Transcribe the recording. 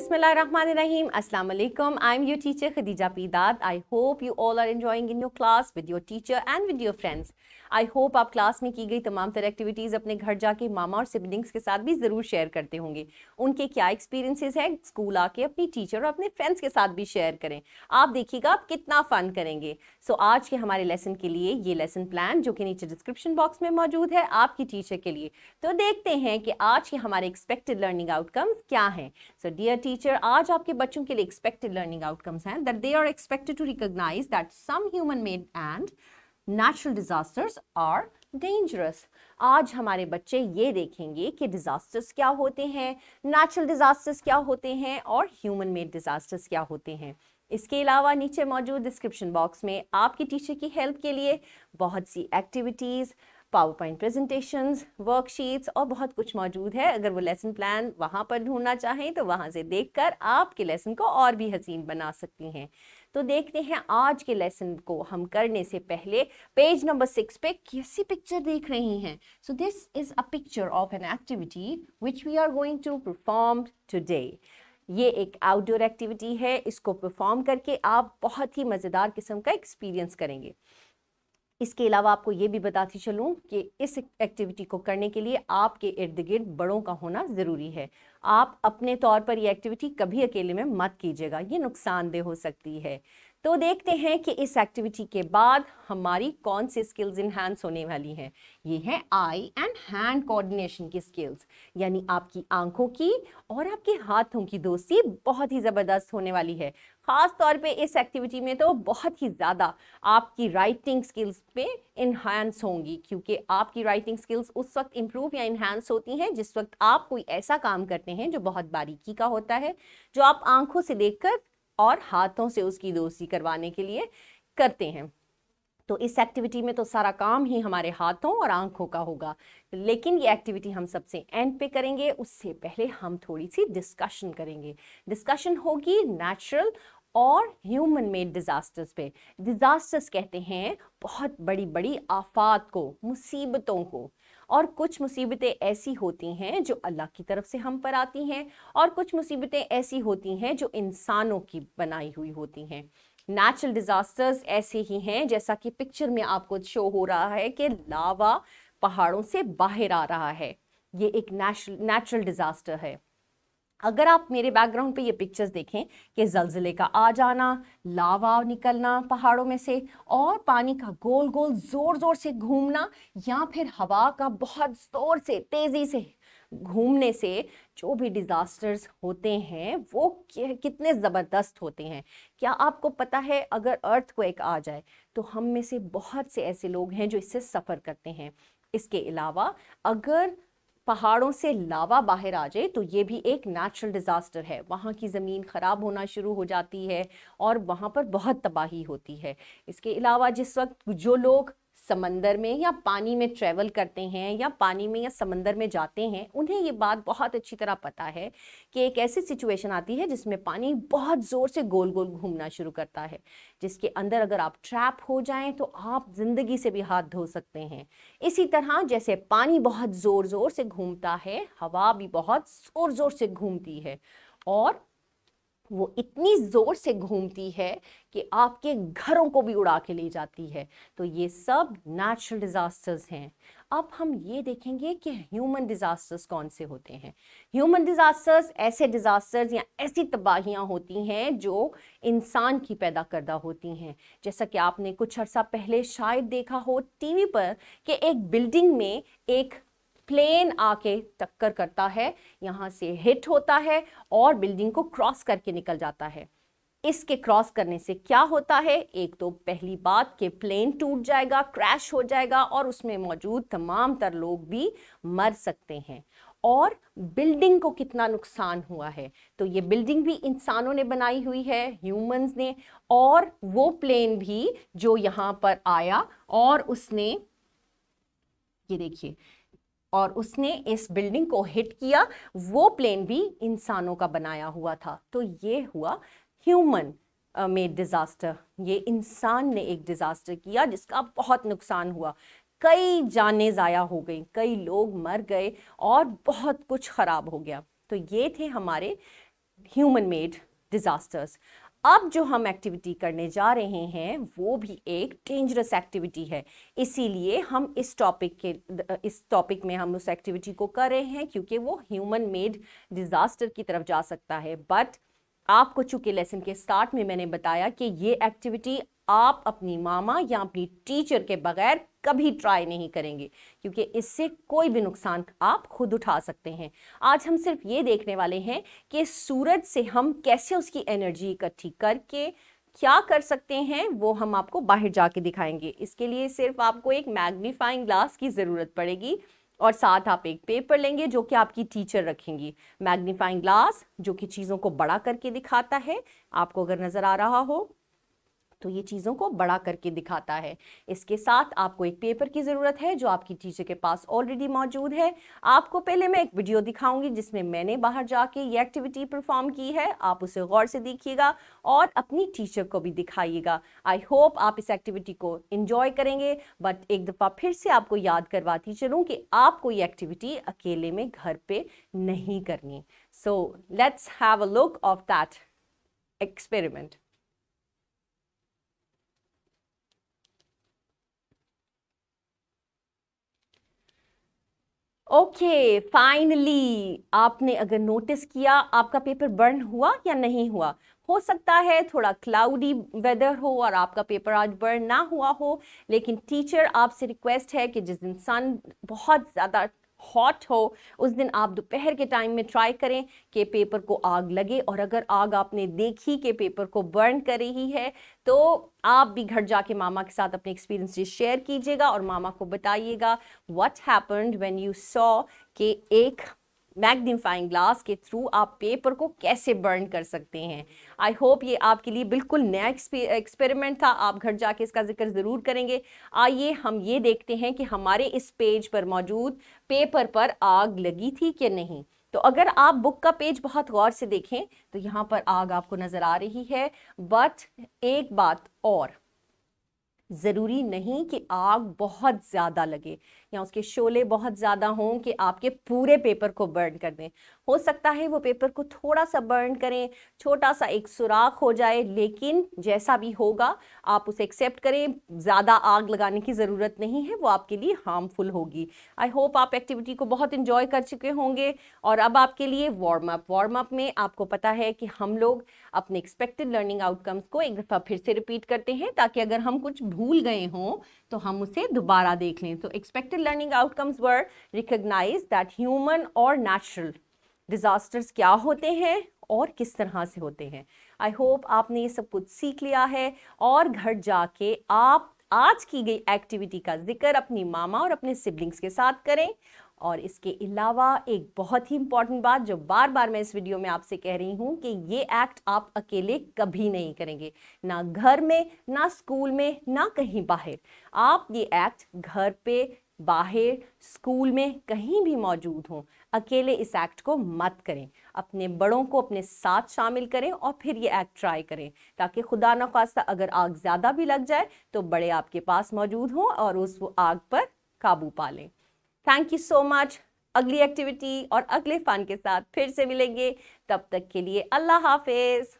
अस्सलाम वालेकुम I am your teacher Khadija Pidad. I hope you all are enjoying in your class with your teacher and with your friends I hope आप class में की गई तमाम तरह एक्टिविटीज़ अपने घर जाके मामा और सिबलिंग्स के साथ भी ज़रूर शेयर करते होंगे उनके क्या एक्सपीरियंसेस हैं स्कूल आके अपनी टीचर और अपने फ्रेंड्स के साथ भी शेयर करें आप देखिएगा आप कितना फ़न करेंगे सो so, आज के हमारे लेसन के लिए ये लेसन प्लान जो कि नीचे डिस्क्रिप्शन बॉक्स में मौजूद है आपकी टीचर के लिए तो देखते हैं कि आज के हमारे एक्सपेक्टेड लर्निंग आउटकम्स क्या हैं सो डियर टीचर आज आपके बच्चों के लिए एक्सपेक्टेड लर्निंग आउटकम्स हैं that they are expected to recognise that some human made and natural disasters are dangerous आज हमारे बच्चे ये देखेंगे कि डिजास्टर्स क्या होते हैं नेचुरल डिजास्टर्स क्या होते हैं और ह्यूमन मेड डिजास्टर्स क्या होते हैं इसके अलावा नीचे मौजूद डिस्क्रिप्शन बॉक्स में आपकी टीचर की हेल्प के लिए बहुत सी activities power point presentation worksheets और बहुत कुछ मौजूद है अगर वो लेसन प्लान वहाँ पर ढूंढना चाहें तो वहाँ से देख कर आपके लेसन को और भी हसीन बना सकती हैं तो देखते हैं आज के लेसन को हम करने से पहले पेज नंबर सिक्स पे कैसी पिक्चर देख रही हैं so this is a picture of an activity which we are going to perform today ये एक आउटडोर एक्टिविटी है इसको परफॉर्म करके आप बहुत ही मज़ेदार किस्म का एक्सपीरियंस करेंगे इसके अलावा आपको ये भी बताती चलूँ कि इस एक्टिविटी को करने के लिए आपके इर्द गिर्द बड़ों का होना ज़रूरी है आप अपने तौर पर ये एक्टिविटी कभी अकेले में मत कीजिएगा ये नुकसानदेह हो सकती है तो देखते हैं कि इस एक्टिविटी के बाद हमारी कौन सी स्किल्स इन्हांस होने वाली हैं ये है आई एंड हैंड कोऑर्डिनेशन की स्किल्स यानी आपकी आंखों की और आपके हाथों की दोस्ती बहुत ही ज़बरदस्त होने वाली है ख़ास तौर पे इस एक्टिविटी में तो बहुत ही ज़्यादा आपकी राइटिंग स्किल्स पे इन्हांस होंगी क्योंकि आपकी राइटिंग स्किल्स उस वक्त इम्प्रूव या इन्हांस होती हैं जिस वक्त आप कोई ऐसा काम करते हैं जो बहुत बारीकी का होता है जो आप आंखों से देखकर और हाथों से उसकी दोस्ती करवाने के लिए करते हैं तो इस एक्टिविटी में तो सारा काम ही हमारे हाथों और आंखों का होगा लेकिन ये एक्टिविटी हम सबसे एंड पे करेंगे उससे पहले हम थोड़ी सी डिस्कशन करेंगे डिस्कशन होगी नेचुरल और ह्यूमन मेड डिज़ास्टर्स पे डिज़ास्टर्स कहते हैं बहुत बड़ी बड़ी आफात को मुसीबतों को और कुछ मुसीबतें ऐसी होती हैं जो अल्लाह की तरफ से हम पर आती हैं और कुछ मुसीबतें ऐसी होती हैं जो इंसानों की बनाई हुई होती हैं नेचुरल डिज़ास्टर्स ऐसे ही हैं जैसा कि पिक्चर में आपको शो हो रहा है कि लावा पहाड़ों से बाहर आ रहा है ये एक नेचुरल डिज़ास्टर है अगर आप मेरे बैकग्राउंड पे ये पिक्चर्स देखें कि जलजिले का आ जाना लावा निकलना पहाड़ों में से और पानी का गोल गोल ज़ोर ज़ोर से घूमना या फिर हवा का बहुत ज़ोर से तेज़ी से घूमने से जो भी डिज़ास्टर्स होते हैं वो कितने ज़बरदस्त होते हैं क्या आपको पता है अगर अर्थ को एक आ जाए तो हम में से बहुत से ऐसे लोग हैं जो इससे सफ़र करते हैं इसके अलावा अगर पहाड़ों से लावा बाहर आ जाए तो ये भी एक नेचुरल डिज़ास्टर है वहाँ की ज़मीन ख़राब होना शुरू हो जाती है और वहाँ पर बहुत तबाही होती है इसके अलावा जिस वक्त जो लोग समंदर में या पानी में ट्रैवल करते हैं या पानी में या समंदर में जाते हैं उन्हें ये बात बहुत अच्छी तरह पता है कि एक ऐसी सिचुएशन आती है जिसमें पानी बहुत ज़ोर से गोल गोल घूमना शुरू करता है जिसके अंदर अगर आप ट्रैप हो जाएं तो आप ज़िंदगी से भी हाथ धो सकते हैं इसी तरह जैसे पानी बहुत ज़ोर ज़ोर से घूमता है हवा भी बहुत ज़ोर ज़ोर से घूमती है और वो इतनी ज़ोर से घूमती है कि आपके घरों को भी उड़ा के ले जाती है तो ये सब नेचुरल डिज़ास्टर्स हैं अब हम ये देखेंगे कि ह्यूमन डिज़ास्टर्स कौन से होते हैं ह्यूमन डिज़ास्टर्स ऐसे डिज़ास्टर्स या ऐसी तबाहियाँ होती हैं जो इंसान की पैदा करदा होती हैं जैसा कि आपने कुछ अर्सा पहले शायद देखा हो टीवी पर कि एक बिल्डिंग में एक प्लेन आके टक्कर करता है यहाँ से हिट होता है और बिल्डिंग को क्रॉस करके निकल जाता है इसके क्रॉस करने से क्या होता है एक तो पहली बात कि प्लेन टूट जाएगा क्रैश हो जाएगा और उसमें मौजूद तमाम तर लोग भी मर सकते हैं और बिल्डिंग को कितना नुकसान हुआ है तो ये बिल्डिंग भी इंसानों ने बनाई हुई है ह्यूमंस ने और वो प्लेन भी जो यहाँ पर आया और उसने ये देखिए और उसने इस बिल्डिंग को हिट किया वो प्लेन भी इंसानों का बनाया हुआ था तो ये हुआ ह्यूमन मेड डिज़ास्टर ये इंसान ने एक डिज़ास्टर किया जिसका बहुत नुकसान हुआ कई जानें ज़ाया हो गई कई लोग मर गए और बहुत कुछ ख़राब हो गया तो ये थे हमारे ह्यूमन मेड डिज़ास्टर्स अब जो हम एक्टिविटी करने जा रहे हैं वो भी एक डेंजरस एक्टिविटी है इसीलिए हम इस टॉपिक के इस टॉपिक में हम उस एक्टिविटी को कर रहे हैं क्योंकि वो ह्यूमन मेड डिज़ास्टर की तरफ जा सकता है बट आपको चूंकि लेसन के स्टार्ट में मैंने बताया कि ये एक्टिविटी आप अपनी मामा या अपनी टीचर के बगैर कभी ट्राई नहीं करेंगे क्योंकि इससे कोई भी नुकसान आप खुद उठा सकते हैं आज हम सिर्फ ये देखने वाले हैं कि सूरज से हम कैसे उसकी एनर्जी इकट्ठी करके क्या कर सकते हैं वो हम आपको बाहर जाके दिखाएंगे इसके लिए सिर्फ आपको एक मैग्नीफाइंग ग्लास की ज़रूरत पड़ेगी और साथ आप एक पेपर लेंगे जो कि आपकी टीचर रखेंगी मैग्नीफाइंग ग्लास जो कि चीज़ों को बड़ा करके दिखाता है आपको अगर नज़र आ रहा हो तो ये चीज़ों को बड़ा करके दिखाता है इसके साथ आपको एक पेपर की ज़रूरत है जो आपकी टीचर के पास ऑलरेडी मौजूद है आपको पहले मैं एक वीडियो दिखाऊंगी जिसमें मैंने बाहर जाके ये एक्टिविटी परफॉर्म की है आप उसे गौर से देखिएगा और अपनी टीचर को भी दिखाइएगा आई होप आप इस एक्टिविटी को इन्जॉय करेंगे बट एक दफ़ा फिर से आपको याद करवाती चलूँ कि आपको ये एक्टिविटी अकेले में घर पर नहीं करनी so let's have a look of that experiment okay finally आपने अगर नोटिस किया आपका पेपर बर्न हुआ या नहीं हुआ हो सकता है थोड़ा क्लाउडी वेदर हो और आपका पेपर आज बर्न ना हुआ हो लेकिन टीचर आपसे रिक्वेस्ट है कि जिस दिन सन बहुत ज़्यादा हॉट हो उस दिन आप दोपहर के टाइम में ट्राई करें कि पेपर को आग लगे और अगर आग आपने देखी कि पेपर को बर्न कर रही है तो आप भी घर जाके मामा के साथ अपने एक्सपीरियंस शेयर कीजिएगा और मामा को बताइएगा what happened when you saw कि एक मैग्नीफाइंग ग्लास के थ्रू आप पेपर को कैसे बर्न कर सकते हैं आई होप ये आपके लिए बिल्कुल नया एक्सपेरिमेंट था आप घर जाके इसका जिक्र ज़रूर करेंगे आइए हम ये देखते हैं कि हमारे इस पेज पर मौजूद पेपर पर आग लगी थी कि नहीं तो अगर आप बुक का पेज बहुत गौर से देखें तो यहाँ पर आग आपको नज़र आ रही है बट एक बात और ज़रूरी नहीं कि आग बहुत ज़्यादा लगे या उसके शोले बहुत ज़्यादा हों कि आपके पूरे पेपर को बर्न कर दें हो सकता है वो पेपर को थोड़ा सा बर्न करें छोटा सा एक सुराख हो जाए लेकिन जैसा भी होगा आप उसे एक्सेप्ट करें ज़्यादा आग लगाने की ज़रूरत नहीं है वो आपके लिए हार्मफुल होगी आई होप आप एक्टिविटी को बहुत इन्जॉय कर चुके होंगे और अब आपके लिए वार्म अप वार्म अप में आपको पता है कि हम लोग अपने एक्सपेक्टेड लर्निंग आउटकम्स को एक दफ़ा फिर से रिपीट करते हैं ताकि अगर हम कुछ भूल गए हों तो हम उसे दोबारा देख लें तो expected learning outcomes were recognise that human और नेचुरल डिजास्टर्स क्या होते हैं और किस तरह से होते हैं आई होप आपने ये सब कुछ सीख लिया है और घर जाके आप आज की गई एक्टिविटी का जिक्र अपनी मामा और अपने सिबलिंग्स के साथ करें और इसके अलावा एक बहुत ही इंपॉर्टेंट बात जो बार बार मैं इस वीडियो में आपसे कह रही हूँ कि ये एक्ट आप अकेले कभी नहीं करेंगे ना घर में ना स्कूल में ना कहीं बाहर आप ये एक्ट घर पे बाहर स्कूल में कहीं भी मौजूद हों अकेले इस एक्ट को मत करें अपने बड़ों को अपने साथ शामिल करें और फिर ये एक्ट ट्राई करें ताकि खुदा न खास्ता अगर आग ज़्यादा भी लग जाए तो बड़े आपके पास मौजूद हों और उस आग पर काबू पा लें थैंक यू सो मच अगली एक्टिविटी और अगले फ़न के साथ फिर से मिलेंगे तब तक के लिए अल्लाह हाफिज़